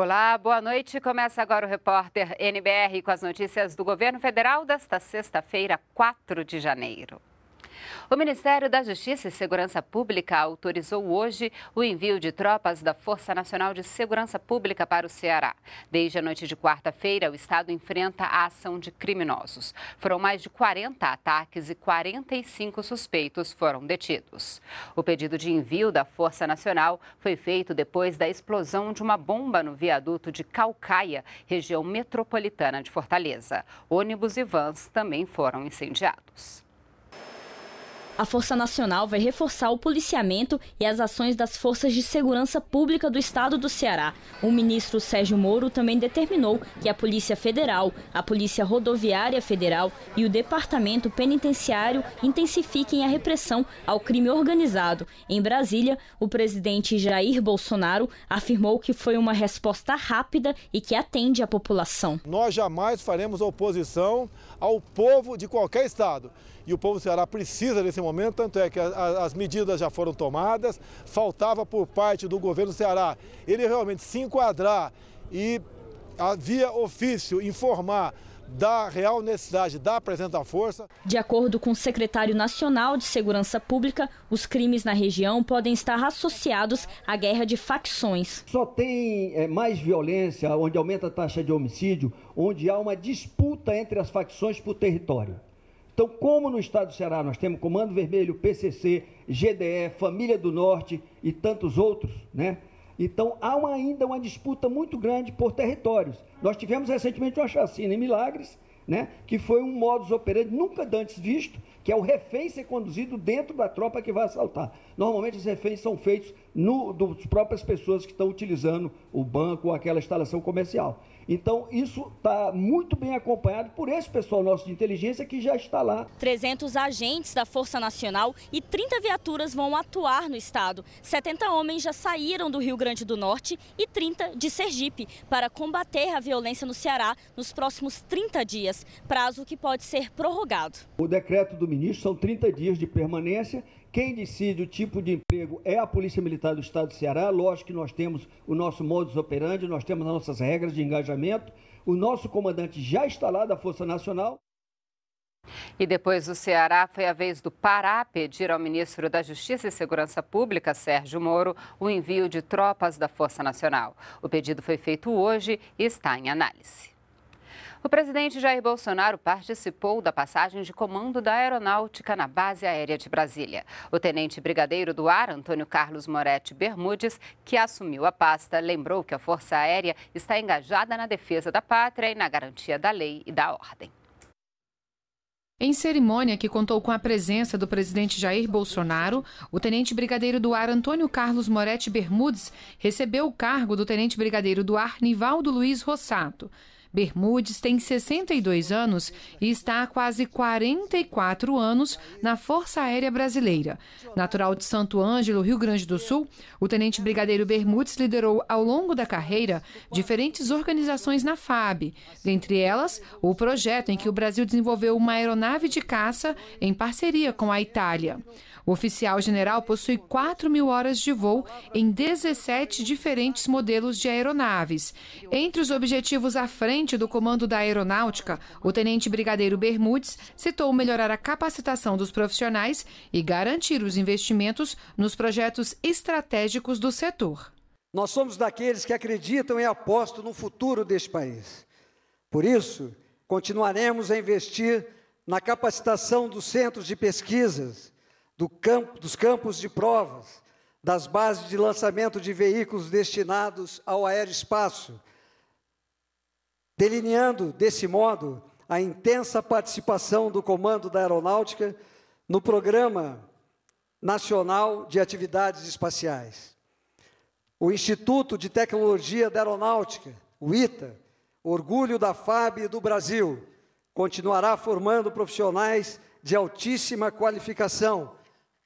Olá, boa noite. Começa agora o repórter NBR com as notícias do governo federal desta sexta-feira, 4 de janeiro. O Ministério da Justiça e Segurança Pública autorizou hoje o envio de tropas da Força Nacional de Segurança Pública para o Ceará. Desde a noite de quarta-feira, o Estado enfrenta a ação de criminosos. Foram mais de 40 ataques e 45 suspeitos foram detidos. O pedido de envio da Força Nacional foi feito depois da explosão de uma bomba no viaduto de Calcaia, região metropolitana de Fortaleza. Ônibus e vans também foram incendiados. A Força Nacional vai reforçar o policiamento e as ações das forças de segurança pública do estado do Ceará. O ministro Sérgio Moro também determinou que a Polícia Federal, a Polícia Rodoviária Federal e o Departamento Penitenciário intensifiquem a repressão ao crime organizado. Em Brasília, o presidente Jair Bolsonaro afirmou que foi uma resposta rápida e que atende a população. Nós jamais faremos oposição ao povo de qualquer estado. E o povo do Ceará precisa desse momento momento, tanto é que as medidas já foram tomadas, faltava por parte do governo do Ceará ele realmente se enquadrar e, havia ofício, informar da real necessidade da da força. De acordo com o secretário nacional de Segurança Pública, os crimes na região podem estar associados à guerra de facções. Só tem é, mais violência onde aumenta a taxa de homicídio, onde há uma disputa entre as facções por território. Então, como no estado do Ceará nós temos Comando Vermelho, PCC, GDE, Família do Norte e tantos outros, né? Então, há uma, ainda uma disputa muito grande por territórios. Nós tivemos recentemente uma chacina em Milagres, né? que foi um modus operandi nunca antes visto, que é o refém ser conduzido dentro da tropa que vai assaltar. Normalmente os reféns são feitos no, das próprias pessoas que estão utilizando o banco ou aquela instalação comercial. Então, isso está muito bem acompanhado por esse pessoal nosso de inteligência que já está lá. 300 agentes da Força Nacional e 30 viaturas vão atuar no estado. 70 homens já saíram do Rio Grande do Norte e 30 de Sergipe para combater a violência no Ceará nos próximos 30 dias, prazo que pode ser prorrogado. O decreto do ministro são 30 dias de permanência quem decide o tipo de emprego é a Polícia Militar do Estado do Ceará. Lógico que nós temos o nosso modus operandi, nós temos as nossas regras de engajamento. O nosso comandante já está lá da Força Nacional. E depois do Ceará, foi a vez do Pará pedir ao ministro da Justiça e Segurança Pública, Sérgio Moro, o envio de tropas da Força Nacional. O pedido foi feito hoje e está em análise. O presidente Jair Bolsonaro participou da passagem de comando da aeronáutica na base aérea de Brasília. O tenente brigadeiro do ar, Antônio Carlos Moretti Bermudes, que assumiu a pasta, lembrou que a Força Aérea está engajada na defesa da pátria e na garantia da lei e da ordem. Em cerimônia que contou com a presença do presidente Jair Bolsonaro, o tenente brigadeiro do ar Antônio Carlos Moretti Bermudes recebeu o cargo do tenente brigadeiro do ar Nivaldo Luiz Rossato. Bermudes tem 62 anos e está há quase 44 anos na Força Aérea Brasileira. Natural de Santo Ângelo, Rio Grande do Sul, o tenente brigadeiro Bermudes liderou ao longo da carreira diferentes organizações na FAB, dentre elas o projeto em que o Brasil desenvolveu uma aeronave de caça em parceria com a Itália. O oficial general possui 4 mil horas de voo em 17 diferentes modelos de aeronaves. Entre os objetivos à frente, do comando da aeronáutica, o tenente brigadeiro Bermudes citou melhorar a capacitação dos profissionais e garantir os investimentos nos projetos estratégicos do setor. Nós somos daqueles que acreditam e apostam no futuro deste país. Por isso, continuaremos a investir na capacitação dos centros de pesquisas, do campo, dos campos de provas, das bases de lançamento de veículos destinados ao aeroespaço delineando desse modo a intensa participação do Comando da Aeronáutica no Programa Nacional de Atividades Espaciais. O Instituto de Tecnologia da Aeronáutica, o ITA, orgulho da FAB e do Brasil, continuará formando profissionais de altíssima qualificação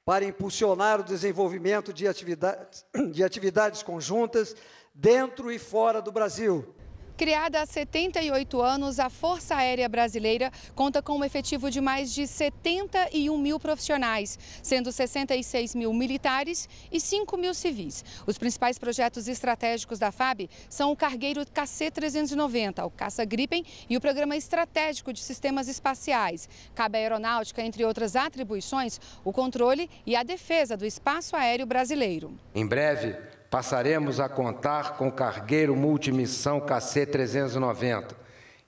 para impulsionar o desenvolvimento de atividades, de atividades conjuntas dentro e fora do Brasil Criada há 78 anos, a Força Aérea Brasileira conta com um efetivo de mais de 71 mil profissionais, sendo 66 mil militares e 5 mil civis. Os principais projetos estratégicos da FAB são o cargueiro KC-390, o Caça Gripen e o Programa Estratégico de Sistemas Espaciais. Cabe à aeronáutica, entre outras atribuições, o controle e a defesa do espaço aéreo brasileiro. Em breve, passaremos a contar com o cargueiro multimissão KC-390,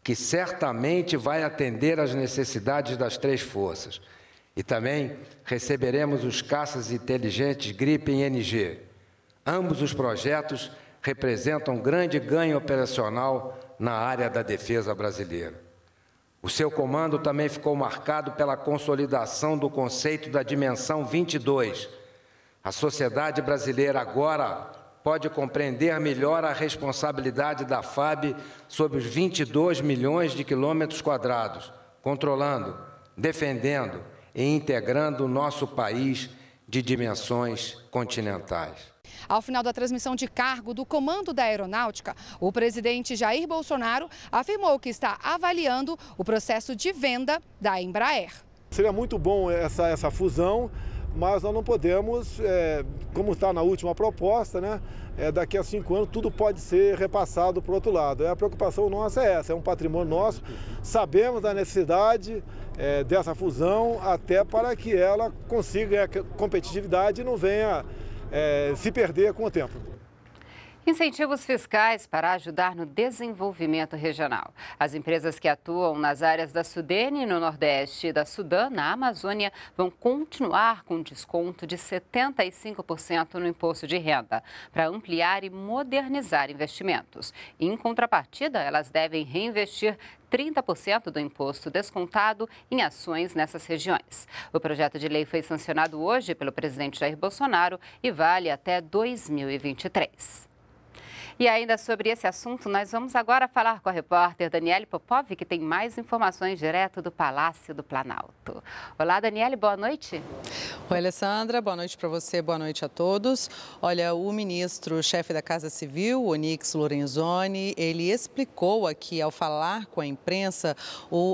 que certamente vai atender às necessidades das três forças. E também receberemos os caças inteligentes Gripen NG. Ambos os projetos representam um grande ganho operacional na área da defesa brasileira. O seu comando também ficou marcado pela consolidação do conceito da dimensão 22. A sociedade brasileira agora pode compreender melhor a responsabilidade da FAB sobre os 22 milhões de quilômetros quadrados, controlando, defendendo e integrando o nosso país de dimensões continentais. Ao final da transmissão de cargo do comando da aeronáutica, o presidente Jair Bolsonaro afirmou que está avaliando o processo de venda da Embraer. Seria muito bom essa, essa fusão mas nós não podemos, é, como está na última proposta, né, é, daqui a cinco anos tudo pode ser repassado para o outro lado. É, a preocupação nossa é essa, é um patrimônio nosso, sabemos da necessidade é, dessa fusão até para que ela consiga a é, competitividade e não venha é, se perder com o tempo. Incentivos fiscais para ajudar no desenvolvimento regional. As empresas que atuam nas áreas da Sudene no Nordeste e da Sudã na Amazônia vão continuar com desconto de 75% no imposto de renda para ampliar e modernizar investimentos. Em contrapartida, elas devem reinvestir 30% do imposto descontado em ações nessas regiões. O projeto de lei foi sancionado hoje pelo presidente Jair Bolsonaro e vale até 2023. E ainda sobre esse assunto, nós vamos agora falar com a repórter Daniele Popov, que tem mais informações direto do Palácio do Planalto. Olá, Daniele, boa noite. Oi, Alessandra, boa noite para você, boa noite a todos. Olha, o ministro-chefe da Casa Civil, Onix Lorenzoni, ele explicou aqui, ao falar com a imprensa,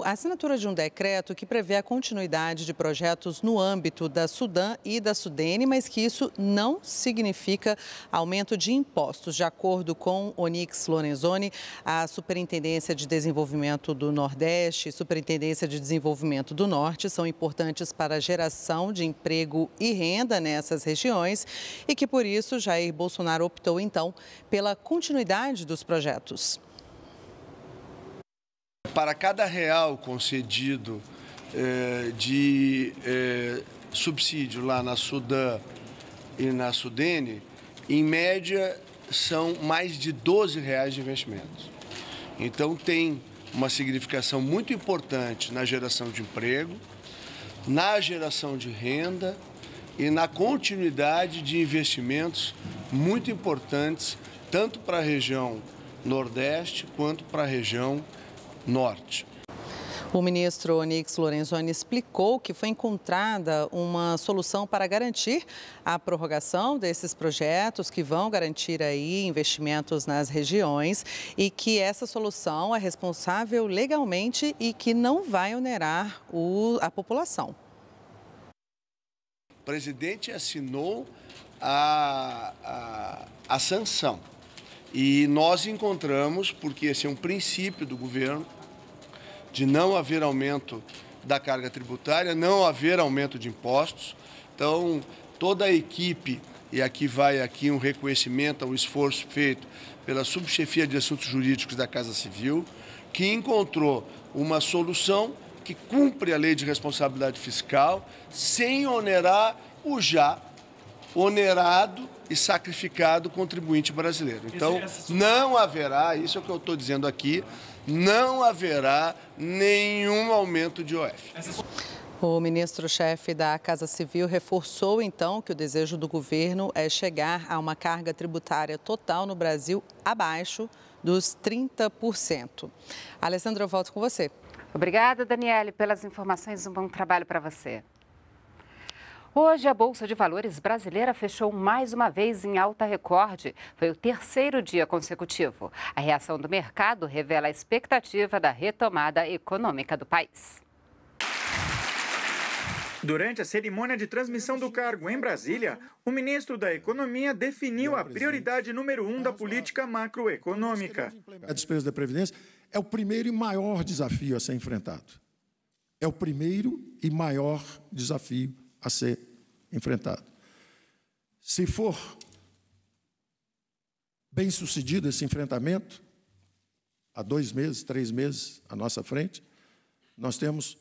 a assinatura de um decreto que prevê a continuidade de projetos no âmbito da Sudã e da Sudene, mas que isso não significa aumento de impostos. De acordo com Onix Lorenzoni, a Superintendência de Desenvolvimento do Nordeste e Superintendência de Desenvolvimento do Norte são importantes para a geração de emprego e renda nessas regiões e que por isso Jair Bolsonaro optou então pela continuidade dos projetos. Para cada real concedido eh, de eh, subsídio lá na Sudã e na Sudene, em média são mais de 12 reais de investimentos. Então tem uma significação muito importante na geração de emprego, na geração de renda e na continuidade de investimentos muito importantes, tanto para a região Nordeste quanto para a região Norte. O ministro Onix Lorenzoni explicou que foi encontrada uma solução para garantir a prorrogação desses projetos que vão garantir aí investimentos nas regiões e que essa solução é responsável legalmente e que não vai onerar o, a população. O presidente assinou a, a, a sanção e nós encontramos, porque esse é um princípio do governo, de não haver aumento da carga tributária, não haver aumento de impostos. Então, toda a equipe, e aqui vai aqui um reconhecimento ao esforço feito pela Subchefia de Assuntos Jurídicos da Casa Civil, que encontrou uma solução que cumpre a lei de responsabilidade fiscal sem onerar o já onerado e sacrificado contribuinte brasileiro. Então, é não haverá, isso é o que eu estou dizendo aqui, não haverá nenhum aumento de OF. O ministro-chefe da Casa Civil reforçou então que o desejo do governo é chegar a uma carga tributária total no Brasil abaixo dos 30%. Alessandra, eu volto com você. Obrigada, Daniele, pelas informações. Um bom trabalho para você. Hoje, a Bolsa de Valores brasileira fechou mais uma vez em alta recorde. Foi o terceiro dia consecutivo. A reação do mercado revela a expectativa da retomada econômica do país. Durante a cerimônia de transmissão do cargo em Brasília, o ministro da Economia definiu a prioridade número um da política macroeconômica. A despesa da Previdência é o primeiro e maior desafio a ser enfrentado. É o primeiro e maior desafio a ser enfrentado. Se for bem sucedido esse enfrentamento, há dois meses, três meses à nossa frente, nós temos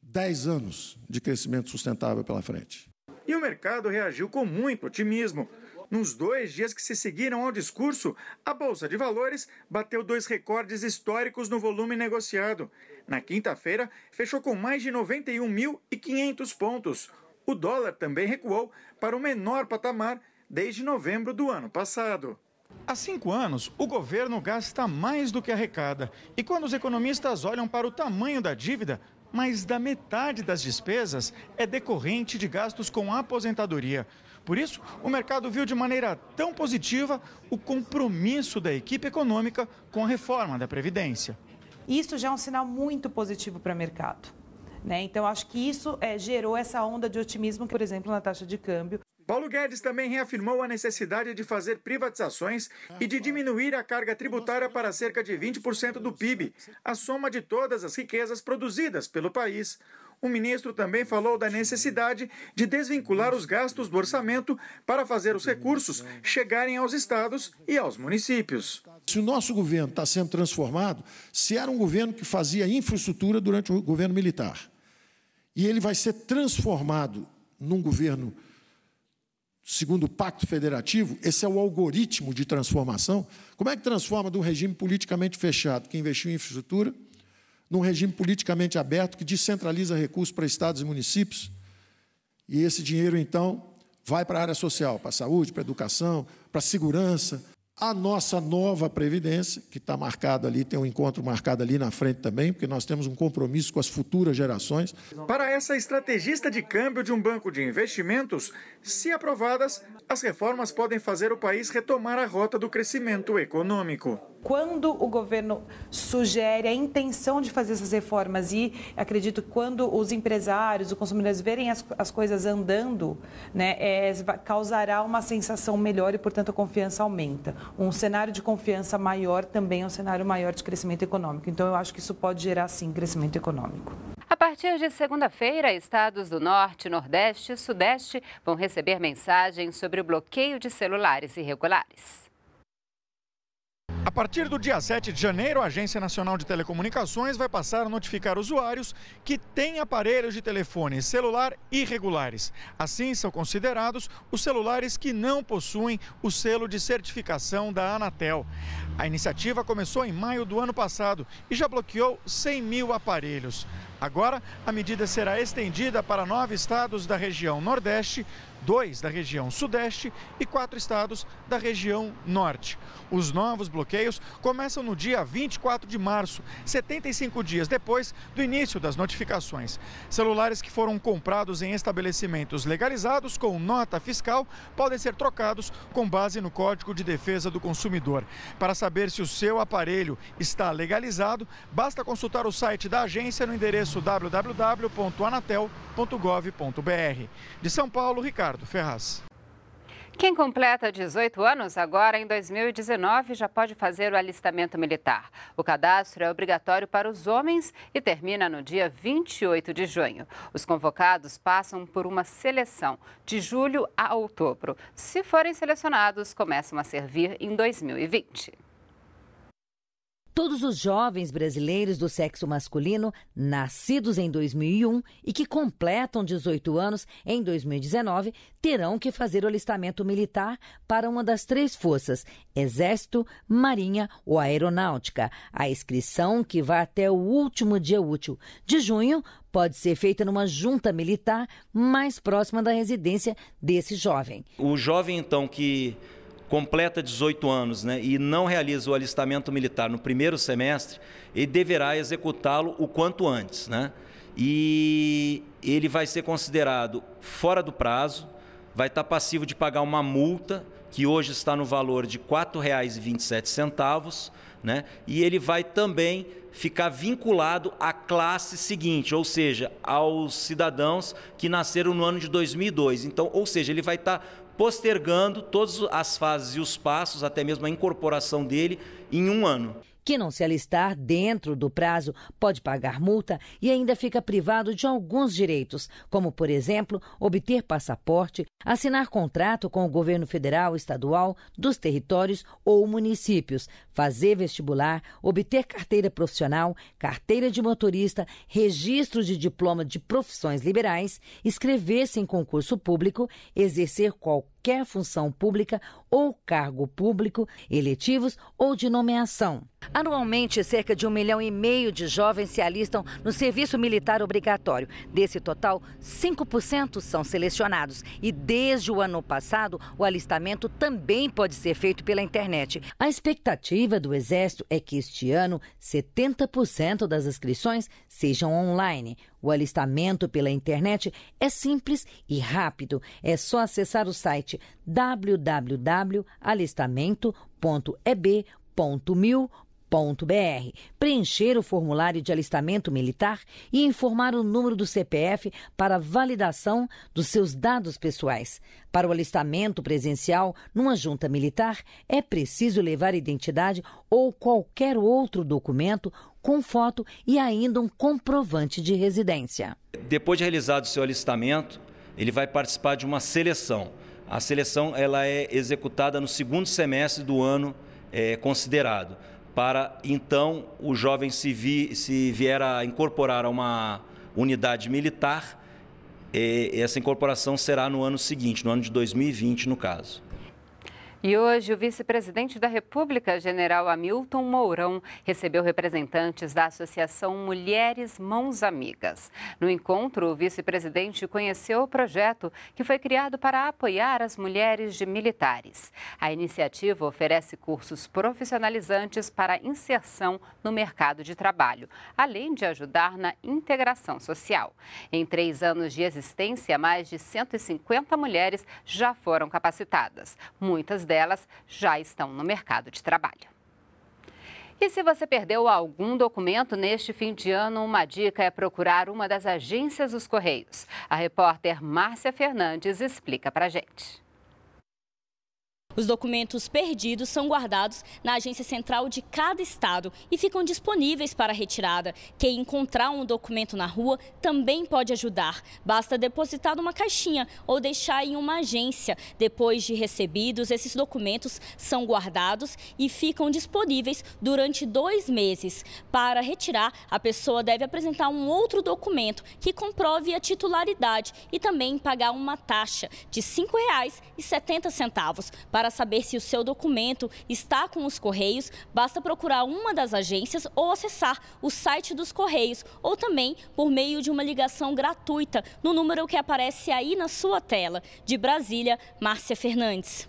10 anos de crescimento sustentável pela frente. E o mercado reagiu com muito otimismo. Nos dois dias que se seguiram ao discurso, a Bolsa de Valores bateu dois recordes históricos no volume negociado. Na quinta-feira, fechou com mais de 91.500 pontos, o dólar também recuou para o menor patamar desde novembro do ano passado. Há cinco anos, o governo gasta mais do que arrecada. E quando os economistas olham para o tamanho da dívida, mais da metade das despesas é decorrente de gastos com aposentadoria. Por isso, o mercado viu de maneira tão positiva o compromisso da equipe econômica com a reforma da Previdência. Isso já é um sinal muito positivo para o mercado. Né? Então, acho que isso é, gerou essa onda de otimismo, por exemplo, na taxa de câmbio. Paulo Guedes também reafirmou a necessidade de fazer privatizações e de diminuir a carga tributária para cerca de 20% do PIB, a soma de todas as riquezas produzidas pelo país. O ministro também falou da necessidade de desvincular os gastos do orçamento para fazer os recursos chegarem aos estados e aos municípios. Se o nosso governo está sendo transformado, se era um governo que fazia infraestrutura durante o governo militar, e ele vai ser transformado num governo segundo o Pacto Federativo, esse é o algoritmo de transformação. Como é que transforma de um regime politicamente fechado, que investiu em infraestrutura, num regime politicamente aberto, que descentraliza recursos para estados e municípios? E esse dinheiro, então, vai para a área social, para a saúde, para a educação, para a segurança, a nossa nova Previdência, que está marcada ali, tem um encontro marcado ali na frente também, porque nós temos um compromisso com as futuras gerações. Para essa estrategista de câmbio de um banco de investimentos, se aprovadas, as reformas podem fazer o país retomar a rota do crescimento econômico quando o governo sugere a intenção de fazer essas reformas e acredito quando os empresários, os consumidores verem as, as coisas andando, né, é, causará uma sensação melhor e, portanto, a confiança aumenta. Um cenário de confiança maior também é um cenário maior de crescimento econômico. Então, eu acho que isso pode gerar, sim, crescimento econômico. A partir de segunda-feira, estados do Norte, Nordeste e Sudeste vão receber mensagens sobre o bloqueio de celulares irregulares. A partir do dia 7 de janeiro, a Agência Nacional de Telecomunicações vai passar a notificar usuários que têm aparelhos de telefone celular irregulares. Assim, são considerados os celulares que não possuem o selo de certificação da Anatel. A iniciativa começou em maio do ano passado e já bloqueou 100 mil aparelhos. Agora, a medida será estendida para nove estados da região Nordeste, dois da região Sudeste e quatro estados da região Norte. Os novos bloqueios começam no dia 24 de março, 75 dias depois do início das notificações. Celulares que foram comprados em estabelecimentos legalizados com nota fiscal podem ser trocados com base no Código de Defesa do Consumidor. Para saber se o seu aparelho está legalizado, basta consultar o site da agência no endereço www.anatel.gov.br. De São Paulo, Ricardo. Ricardo Ferraz. Quem completa 18 anos agora em 2019 já pode fazer o alistamento militar. O cadastro é obrigatório para os homens e termina no dia 28 de junho. Os convocados passam por uma seleção de julho a outubro. Se forem selecionados, começam a servir em 2020. Todos os jovens brasileiros do sexo masculino nascidos em 2001 e que completam 18 anos em 2019 terão que fazer o alistamento militar para uma das três forças: Exército, Marinha ou Aeronáutica. A inscrição, que vai até o último dia útil de junho, pode ser feita numa junta militar mais próxima da residência desse jovem. O jovem, então, que completa 18 anos né, e não realiza o alistamento militar no primeiro semestre, ele deverá executá-lo o quanto antes. Né? E ele vai ser considerado fora do prazo, vai estar passivo de pagar uma multa, que hoje está no valor de R$ 4,27, né? e ele vai também ficar vinculado à classe seguinte, ou seja, aos cidadãos que nasceram no ano de 2002. Então, ou seja, ele vai estar postergando todas as fases e os passos, até mesmo a incorporação dele, em um ano que não se alistar dentro do prazo pode pagar multa e ainda fica privado de alguns direitos, como, por exemplo, obter passaporte, assinar contrato com o governo federal, estadual, dos territórios ou municípios, fazer vestibular, obter carteira profissional, carteira de motorista, registro de diploma de profissões liberais, inscrever-se em concurso público, exercer qualquer qualquer função pública ou cargo público, eletivos ou de nomeação. Anualmente, cerca de um milhão e meio de jovens se alistam no serviço militar obrigatório. Desse total, 5% são selecionados. E desde o ano passado, o alistamento também pode ser feito pela internet. A expectativa do Exército é que este ano, 70% das inscrições sejam online. O alistamento pela internet é simples e rápido. É só acessar o site www.alistamento.eb.mil.com www.cpf.br, preencher o formulário de alistamento militar e informar o número do CPF para validação dos seus dados pessoais. Para o alistamento presencial numa junta militar, é preciso levar identidade ou qualquer outro documento com foto e ainda um comprovante de residência. Depois de realizado o seu alistamento, ele vai participar de uma seleção. A seleção ela é executada no segundo semestre do ano é, considerado para então o jovem se, vi, se vier a incorporar a uma unidade militar, essa incorporação será no ano seguinte, no ano de 2020, no caso. E hoje, o vice-presidente da República, general Hamilton Mourão, recebeu representantes da Associação Mulheres Mãos Amigas. No encontro, o vice-presidente conheceu o projeto que foi criado para apoiar as mulheres de militares. A iniciativa oferece cursos profissionalizantes para inserção no mercado de trabalho, além de ajudar na integração social. Em três anos de existência, mais de 150 mulheres já foram capacitadas, muitas delas já estão no mercado de trabalho. E se você perdeu algum documento neste fim de ano, uma dica é procurar uma das agências dos Correios. A repórter Márcia Fernandes explica para gente. Os documentos perdidos são guardados na agência central de cada estado e ficam disponíveis para retirada. Quem encontrar um documento na rua também pode ajudar. Basta depositar numa caixinha ou deixar em uma agência. Depois de recebidos, esses documentos são guardados e ficam disponíveis durante dois meses. Para retirar, a pessoa deve apresentar um outro documento que comprove a titularidade e também pagar uma taxa de R$ 5,70 para saber se o seu documento está com os Correios, basta procurar uma das agências ou acessar o site dos Correios ou também por meio de uma ligação gratuita no número que aparece aí na sua tela. De Brasília, Márcia Fernandes.